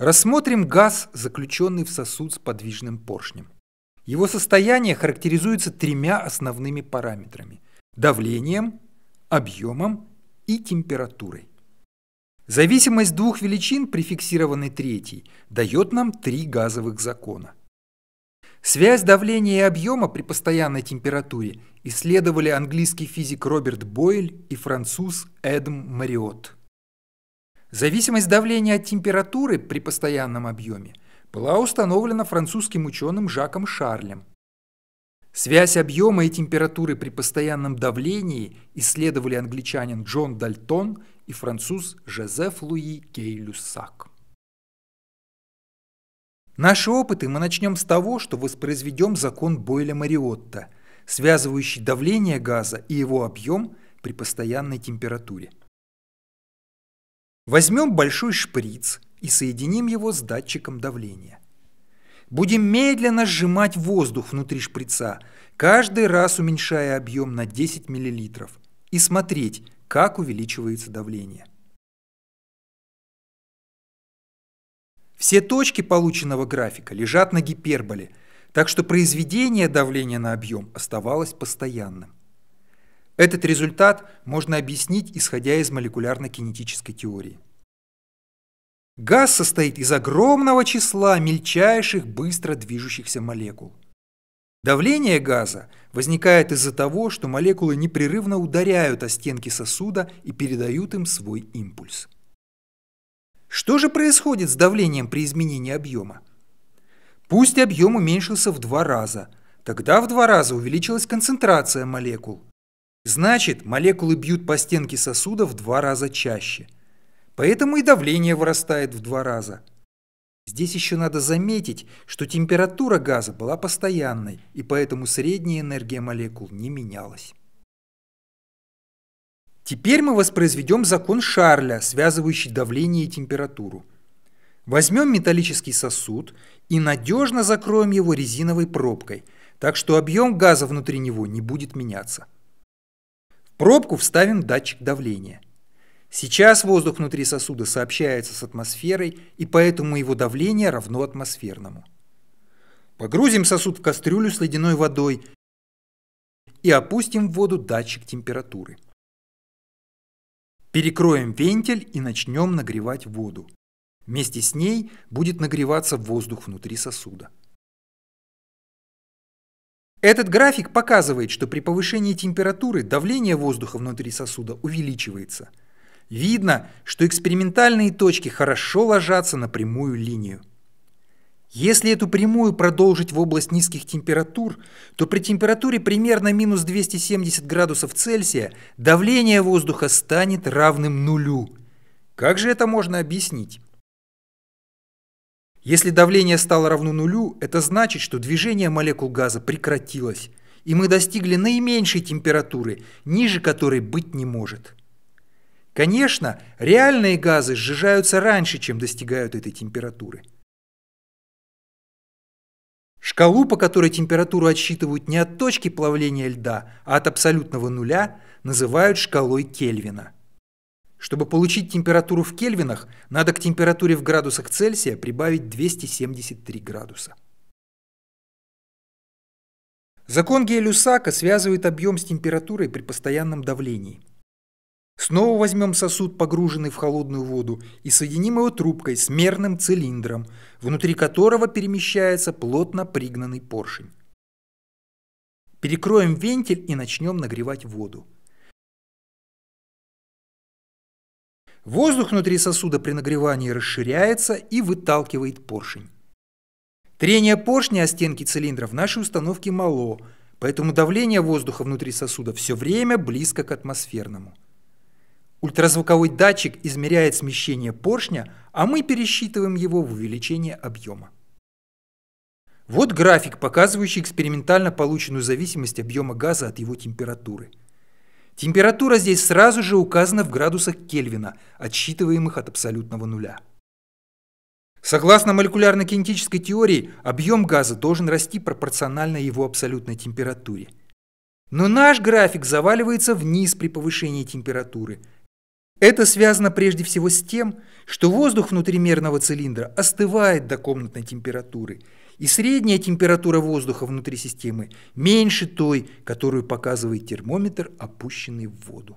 Рассмотрим газ, заключенный в сосуд с подвижным поршнем. Его состояние характеризуется тремя основными параметрами – давлением, объемом и температурой. Зависимость двух величин, при фиксированной третьей, дает нам три газовых закона. Связь давления и объема при постоянной температуре исследовали английский физик Роберт Бойль и француз Эдм Мариотт. Зависимость давления от температуры при постоянном объеме была установлена французским ученым Жаком Шарлем. Связь объема и температуры при постоянном давлении исследовали англичанин Джон Дальтон и француз Жозеф Луи кей Наши опыты мы начнем с того, что воспроизведем закон Бойля-Мариотта, связывающий давление газа и его объем при постоянной температуре. Возьмем большой шприц и соединим его с датчиком давления. Будем медленно сжимать воздух внутри шприца, каждый раз уменьшая объем на 10 мл, и смотреть, как увеличивается давление. Все точки полученного графика лежат на гиперболе, так что произведение давления на объем оставалось постоянным. Этот результат можно объяснить, исходя из молекулярно-кинетической теории. Газ состоит из огромного числа мельчайших быстро движущихся молекул. Давление газа возникает из-за того, что молекулы непрерывно ударяют о стенки сосуда и передают им свой импульс. Что же происходит с давлением при изменении объема? Пусть объем уменьшился в два раза, тогда в два раза увеличилась концентрация молекул – Значит, молекулы бьют по стенке сосуда в два раза чаще. Поэтому и давление вырастает в два раза. Здесь еще надо заметить, что температура газа была постоянной, и поэтому средняя энергия молекул не менялась. Теперь мы воспроизведем закон Шарля, связывающий давление и температуру. Возьмем металлический сосуд и надежно закроем его резиновой пробкой, так что объем газа внутри него не будет меняться пробку вставим датчик давления. Сейчас воздух внутри сосуда сообщается с атмосферой, и поэтому его давление равно атмосферному. Погрузим сосуд в кастрюлю с ледяной водой и опустим в воду датчик температуры. Перекроем вентиль и начнем нагревать воду. Вместе с ней будет нагреваться воздух внутри сосуда. Этот график показывает, что при повышении температуры давление воздуха внутри сосуда увеличивается. Видно, что экспериментальные точки хорошо ложатся на прямую линию. Если эту прямую продолжить в область низких температур, то при температуре примерно минус 270 градусов Цельсия давление воздуха станет равным нулю. Как же это можно объяснить? Если давление стало равно нулю, это значит, что движение молекул газа прекратилось, и мы достигли наименьшей температуры, ниже которой быть не может. Конечно, реальные газы сжижаются раньше, чем достигают этой температуры. Шкалу, по которой температуру отсчитывают не от точки плавления льда, а от абсолютного нуля, называют шкалой Кельвина – чтобы получить температуру в кельвинах, надо к температуре в градусах Цельсия прибавить 273 градуса. Закон Гея-Люсака связывает объем с температурой при постоянном давлении. Снова возьмем сосуд, погруженный в холодную воду, и соединим его трубкой с мерным цилиндром, внутри которого перемещается плотно пригнанный поршень. Перекроем вентиль и начнем нагревать воду. Воздух внутри сосуда при нагревании расширяется и выталкивает поршень. Трение поршня о стенки цилиндра в нашей установке мало, поэтому давление воздуха внутри сосуда все время близко к атмосферному. Ультразвуковой датчик измеряет смещение поршня, а мы пересчитываем его в увеличение объема. Вот график, показывающий экспериментально полученную зависимость объема газа от его температуры – Температура здесь сразу же указана в градусах Кельвина, отсчитываемых от абсолютного нуля. Согласно молекулярно-кинетической теории, объем газа должен расти пропорционально его абсолютной температуре. Но наш график заваливается вниз при повышении температуры. Это связано прежде всего с тем, что воздух внутри мерного цилиндра остывает до комнатной температуры – и средняя температура воздуха внутри системы меньше той, которую показывает термометр, опущенный в воду.